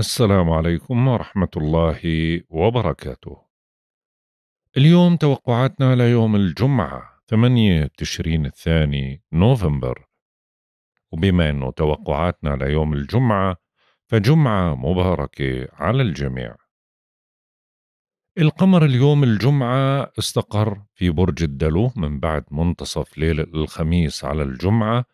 السلام عليكم ورحمة الله وبركاته. اليوم توقعاتنا ليوم الجمعة 8 تشرين الثاني نوفمبر. وبما أنه توقعاتنا ليوم الجمعة فجمعة مباركة على الجميع. القمر اليوم الجمعة استقر في برج الدلو من بعد منتصف ليلة الخميس على الجمعة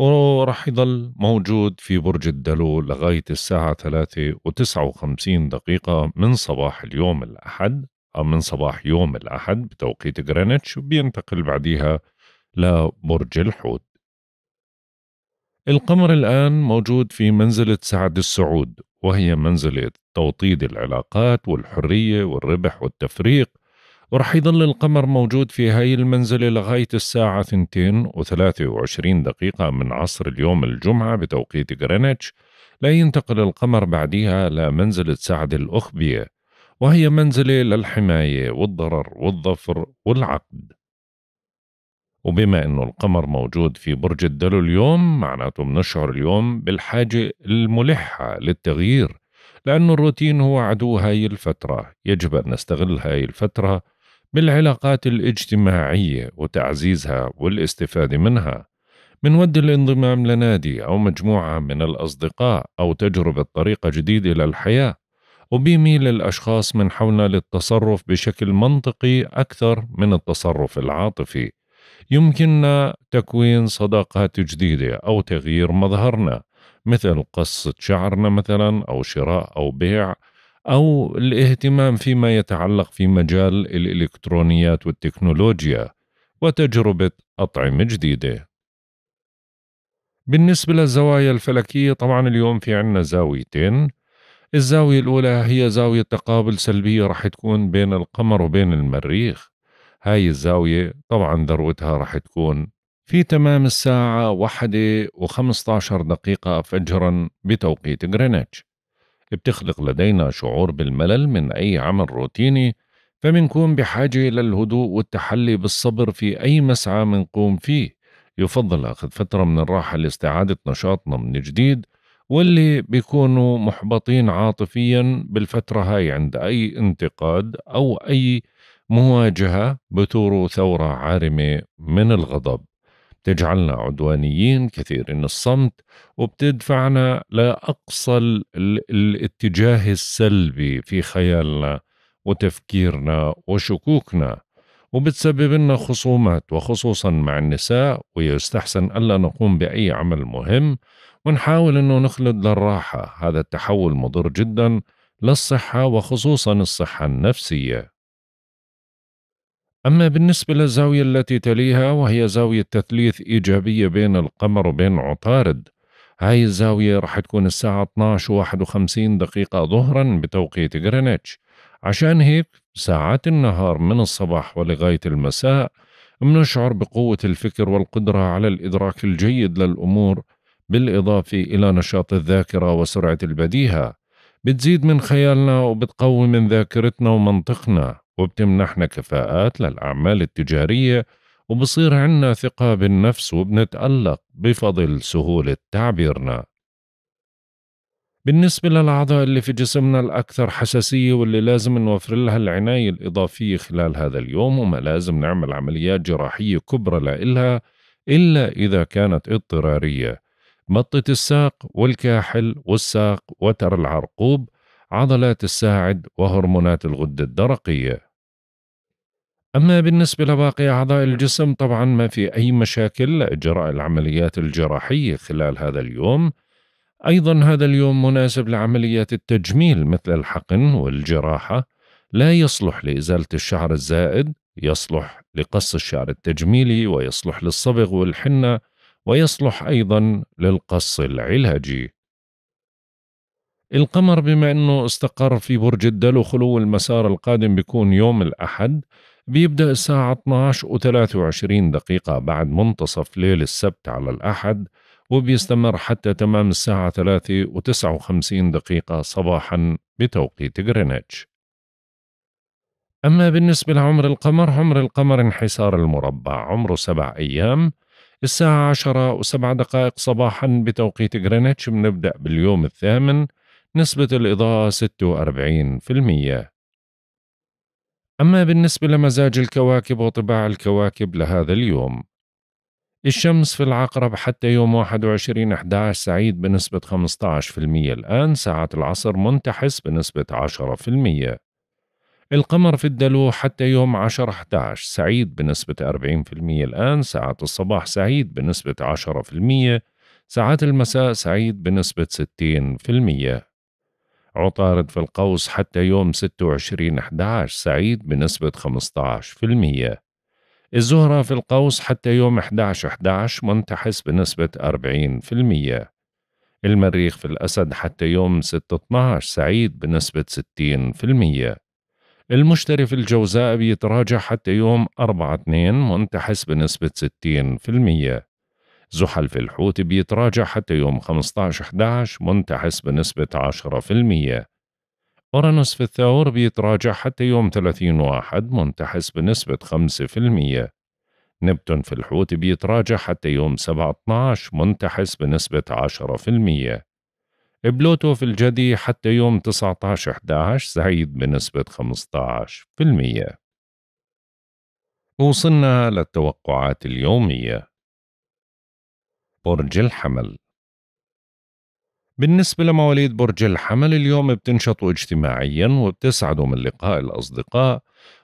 وراح يضل موجود في برج الدلو لغاية الساعة 3 وتسعة وخمسين دقيقة من صباح اليوم الأحد أو من صباح يوم الأحد بتوقيت غرينتش وبينتقل بعديها لبرج الحوت القمر الآن موجود في منزلة سعد السعود وهي منزلة توطيد العلاقات والحرية والربح والتفريق ورح يضل القمر موجود في هاي المنزلة لغاية الساعة 2 و23 دقيقة من عصر اليوم الجمعة بتوقيت غرينتش لا ينتقل القمر بعدها لمنزلة سعد الأخبية وهي منزلة للحماية والضرر والظفر والعقد وبما أنه القمر موجود في برج الدلو اليوم معناته بنشعر اليوم بالحاجة الملحة للتغيير لأنه الروتين هو عدو هاي الفترة يجب أن نستغل هاي الفترة بالعلاقات الاجتماعية وتعزيزها والاستفادة منها ود الانضمام لنادي أو مجموعة من الأصدقاء أو تجربة طريقة جديدة للحياة وبيميل الأشخاص من حولنا للتصرف بشكل منطقي أكثر من التصرف العاطفي يمكننا تكوين صداقات جديدة أو تغيير مظهرنا مثل قصة شعرنا مثلا أو شراء أو بيع أو الاهتمام فيما يتعلق في مجال الإلكترونيات والتكنولوجيا وتجربة أطعمة جديدة بالنسبة للزوايا الفلكية طبعا اليوم في عنا زاويتين الزاوية الأولى هي زاوية تقابل سلبية راح تكون بين القمر وبين المريخ هاي الزاوية طبعا ذروتها راح تكون في تمام الساعة واحدة وخمسة عشر دقيقة فجرا بتوقيت غرينتش بتخلق لدينا شعور بالملل من أي عمل روتيني فمنكون بحاجة إلى الهدوء والتحلي بالصبر في أي مسعى منقوم فيه يفضل أخذ فترة من الراحة لاستعادة نشاطنا من جديد واللي بيكونوا محبطين عاطفيا بالفترة هاي عند أي انتقاد أو أي مواجهة بثوروا ثورة عارمة من الغضب بتجعلنا عدوانيين كثيرين الصمت وبتدفعنا لأقصى الاتجاه السلبي في خيالنا وتفكيرنا وشكوكنا وبتسبب لنا خصومات وخصوصا مع النساء ويستحسن ألا نقوم بأي عمل مهم ونحاول أنه نخلد للراحة هذا التحول مضر جدا للصحة وخصوصا الصحة النفسية أما بالنسبة للزاوية التي تليها وهي زاوية تثليث إيجابية بين القمر وبين عطارد هاي الزاوية رح تكون الساعة 12 و 51 دقيقة ظهرا بتوقيت غرينتش عشان هيك ساعات النهار من الصباح ولغاية المساء منشعر بقوة الفكر والقدرة على الإدراك الجيد للأمور بالإضافة إلى نشاط الذاكرة وسرعة البديهة بتزيد من خيالنا وبتقوي من ذاكرتنا ومنطقنا وبتمنحنا كفاءات للأعمال التجارية وبصير عنا ثقة بالنفس وبنتألق بفضل سهولة تعبيرنا بالنسبة للأعضاء اللي في جسمنا الأكثر حساسية واللي لازم نوفر لها العناية الإضافية خلال هذا اليوم وما لازم نعمل عمليات جراحية كبرى لإلها إلا إذا كانت اضطرارية مطة الساق والكاحل والساق وتر العرقوب عضلات الساعد وهرمونات الغدة الدرقية أما بالنسبة لباقي أعضاء الجسم طبعا ما في أي مشاكل لإجراء العمليات الجراحية خلال هذا اليوم أيضا هذا اليوم مناسب لعمليات التجميل مثل الحقن والجراحة لا يصلح لإزالة الشعر الزائد يصلح لقص الشعر التجميلي ويصلح للصبغ والحنة ويصلح أيضا للقص العلاجي القمر بما أنه استقر في برج الدلو خلو المسار القادم بيكون يوم الأحد بيبدأ الساعة 12 و 23 دقيقة بعد منتصف ليل السبت على الأحد وبيستمر حتى تمام الساعة 3 و 59 دقيقة صباحا بتوقيت غرينتش أما بالنسبة لعمر القمر عمر القمر انحسار المربع عمره سبع أيام الساعة عشرة وسبع دقائق صباحا بتوقيت غرينتش بنبدأ باليوم الثامن نسبة الإضاءة 46% أما بالنسبة لمزاج الكواكب وطباع الكواكب لهذا اليوم الشمس في العقرب حتى يوم 21 11 سعيد بنسبة 15% الآن ساعة العصر منتحس بنسبة 10% القمر في الدلو حتى يوم 10 11 سعيد بنسبة 40% الآن ساعة الصباح سعيد بنسبة 10% ساعات المساء سعيد بنسبة 60% عطارد في القوس حتى يوم 26 11 سعيد بنسبة 15% الزهرة في القوس حتى يوم 11 11 منتحس بنسبة 40% المريخ في الأسد حتى يوم 6 12 سعيد بنسبة 60% المشتري في الجوزاء بيتراجع حتى يوم 4 2 منتحس بنسبة 60% زحل في الحوت بيتراجع حتى يوم 15/11 منتحس بنسبة 10% أورانوس في الثور بيتراجع حتى يوم 30 واحد منتحس بنسبة 5% نبتون في الحوت بيتراجع حتى يوم 17 منتحس بنسبة 10% بلوتو في الجدي حتى يوم 19 11 زايد بنسبة 15% وصلنا للتوقعات اليومية برج الحمل بالنسبة لمواليد برج الحمل اليوم بتنشطوا اجتماعيا وبتسعدوا من لقاء الأصدقاء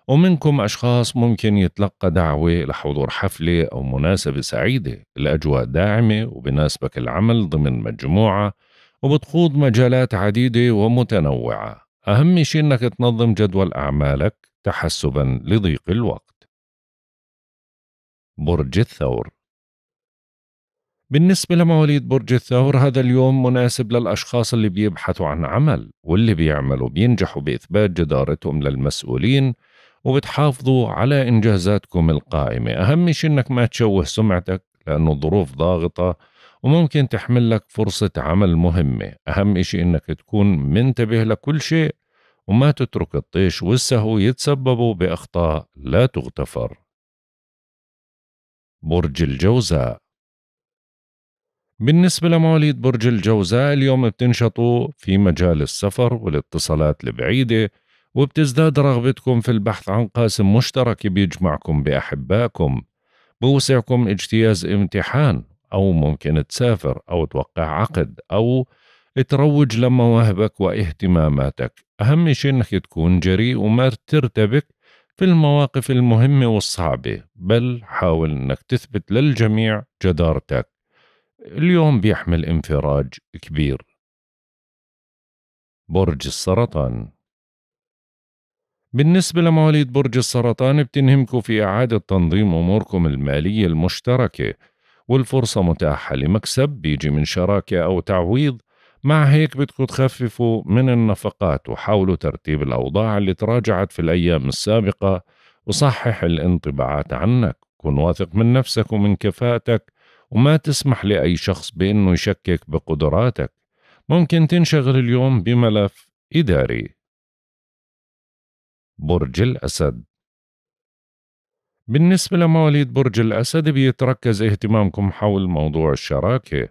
ومنكم أشخاص ممكن يتلقى دعوة لحضور حفلة أو مناسبة سعيدة الأجواء داعمة وبناسبك العمل ضمن مجموعة وبتخوض مجالات عديدة ومتنوعة أهم شيء أنك تنظم جدول أعمالك تحسبا لضيق الوقت برج الثور بالنسبة لمواليد برج الثور هذا اليوم مناسب للأشخاص اللي بيبحثوا عن عمل واللي بيعملوا بينجحوا بإثبات جدارتهم للمسؤولين وبتحافظوا على إنجازاتكم القائمة أهم شيء إنك ما تشوه سمعتك لأنه الظروف ضاغطة وممكن تحمل لك فرصة عمل مهمة أهم شيء إنك تكون منتبه لكل شيء وما تترك الطيش والسهو يتسببوا بأخطاء لا تغتفر برج الجوزاء بالنسبة لمواليد برج الجوزاء اليوم بتنشطوا في مجال السفر والاتصالات البعيدة وبتزداد رغبتكم في البحث عن قاسم مشترك بيجمعكم بأحبائكم بوسعكم اجتياز امتحان أو ممكن تسافر أو توقع عقد أو تروج لمواهبك واهتماماتك أهم شيء أنك تكون جريء وما ترتبك في المواقف المهمة والصعبة بل حاول أنك تثبت للجميع جدارتك اليوم بيحمل انفراج كبير برج السرطان بالنسبة لمواليد برج السرطان بتنهمكم في إعادة تنظيم أموركم المالية المشتركة والفرصة متاحة لمكسب بيجي من شراكة أو تعويض مع هيك بدكم تخففوا من النفقات وحاولوا ترتيب الأوضاع اللي تراجعت في الأيام السابقة وصحح الانطباعات عنك كن واثق من نفسك ومن كفاءتك وما تسمح لأي شخص بأنه يشكك بقدراتك ممكن تنشغل اليوم بملف إداري برج الأسد بالنسبة لمواليد برج الأسد بيتركز اهتمامكم حول موضوع الشراكة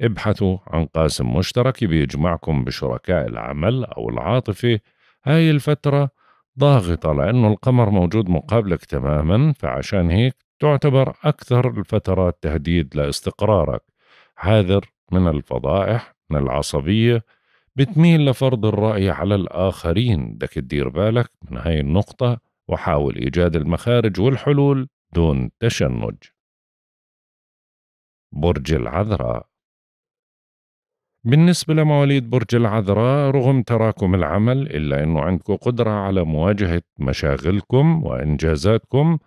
ابحثوا عن قاسم مشترك بيجمعكم بشركاء العمل أو العاطفة هاي الفترة ضاغطة لأنه القمر موجود مقابلك تماما فعشان هيك تعتبر أكثر الفترات تهديد لاستقرارك حاذر من الفضائح من العصبية بتميل لفرض الرأي على الآخرين بدك تدير بالك من هاي النقطة وحاول إيجاد المخارج والحلول دون تشنج برج العذراء بالنسبة لمواليد برج العذراء رغم تراكم العمل إلا أنه عندكم قدرة على مواجهة مشاغلكم وإنجازاتكم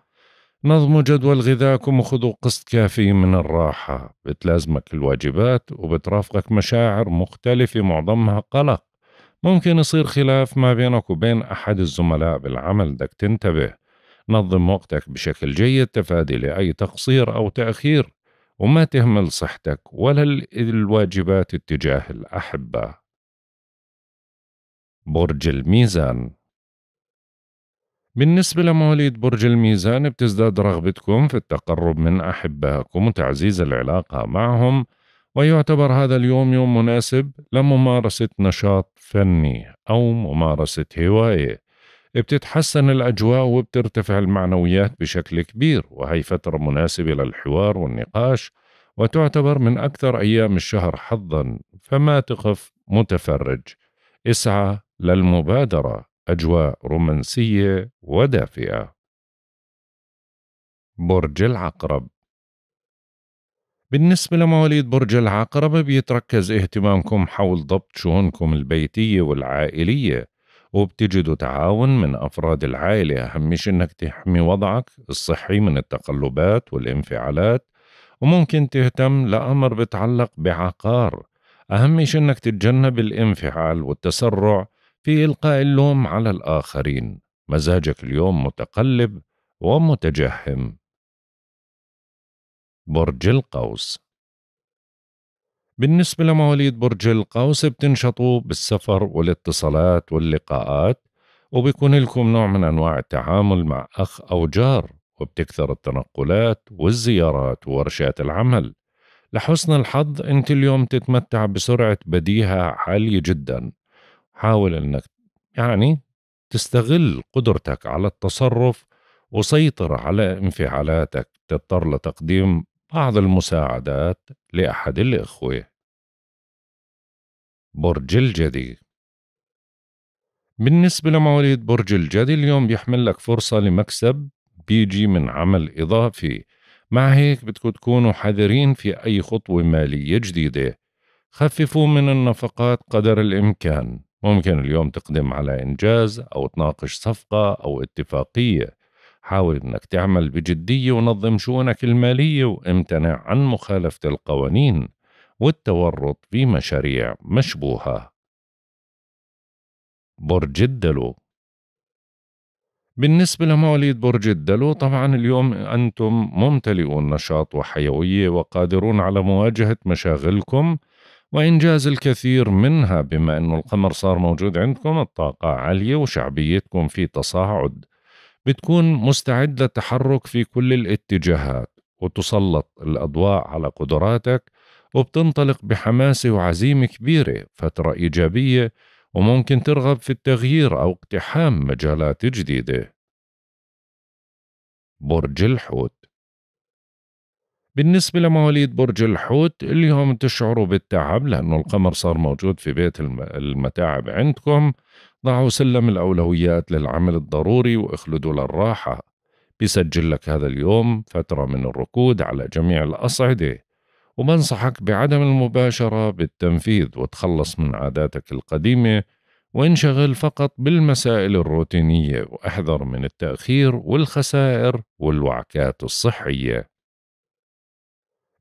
نظموا جدول غذاكم وخذوا قسط كافي من الراحة بتلازمك الواجبات وبترافقك مشاعر مختلفة معظمها قلق ممكن يصير خلاف ما بينك وبين أحد الزملاء بالعمل بدك تنتبه نظم وقتك بشكل جيد تفادي لأي تقصير أو تأخير وما تهمل صحتك ولا الواجبات اتجاه الأحبة برج الميزان بالنسبة لمواليد برج الميزان بتزداد رغبتكم في التقرب من أحبائكم وتعزيز العلاقة معهم ويعتبر هذا اليوم يوم مناسب لممارسة نشاط فني أو ممارسة هواية بتتحسن الأجواء وبترتفع المعنويات بشكل كبير وهي فترة مناسبة للحوار والنقاش وتعتبر من أكثر أيام الشهر حظا فما تقف متفرج اسعى للمبادرة أجواء رومانسية ودافئة. برج العقرب بالنسبة لمواليد برج العقرب بيتركز اهتمامكم حول ضبط شؤونكم البيتية والعائلية وبتجدوا تعاون من أفراد العائلة أهم شيء إنك تحمي وضعك الصحي من التقلبات والانفعالات وممكن تهتم لأمر بتعلق بعقار أهم شيء إنك تتجنب الانفعال والتسرع في إلقاء اللوم على الآخرين مزاجك اليوم متقلب ومتجهم برج القوس بالنسبة لمواليد برج القوس بتنشطوا بالسفر والاتصالات واللقاءات وبيكون لكم نوع من أنواع التعامل مع أخ أو جار وبتكثر التنقلات والزيارات وورشات العمل لحسن الحظ أنت اليوم تتمتع بسرعة بديهة عالية جدا حاول انك يعني تستغل قدرتك على التصرف وسيطر على انفعالاتك تضطر لتقديم بعض المساعدات لأحد الإخوة برج الجدي بالنسبة لمواليد برج الجدي اليوم بيحمل لك فرصة لمكسب بيجي من عمل إضافي مع هيك بدكم تكونوا حذرين في أي خطوة مالية جديدة خففوا من النفقات قدر الإمكان ممكن اليوم تقدم على إنجاز أو تناقش صفقة أو اتفاقية حاول أنك تعمل بجدية ونظم شؤونك المالية وامتنع عن مخالفة القوانين والتورط في مشاريع مشبوهة برج الدلو بالنسبة لمواليد برج الدلو طبعا اليوم أنتم ممتلئون نشاط وحيوية وقادرون على مواجهة مشاغلكم وإنجاز الكثير منها بما أنه القمر صار موجود عندكم الطاقة عالية وشعبيتكم في تصاعد بتكون مستعد للتحرك في كل الاتجاهات وتسلط الأضواء على قدراتك وبتنطلق بحماسة وعزيمة كبيرة فترة إيجابية وممكن ترغب في التغيير أو اقتحام مجالات جديدة برج الحوت بالنسبة لمواليد برج الحوت اليوم تشعروا بالتعب لأنه القمر صار موجود في بيت المتاعب عندكم ضعوا سلم الأولويات للعمل الضروري واخلدوا للراحة بيسجل لك هذا اليوم فترة من الركود على جميع الأصعدة وبنصحك بعدم المباشرة بالتنفيذ وتخلص من عاداتك القديمة وانشغل فقط بالمسائل الروتينية واحذر من التأخير والخسائر والوعكات الصحية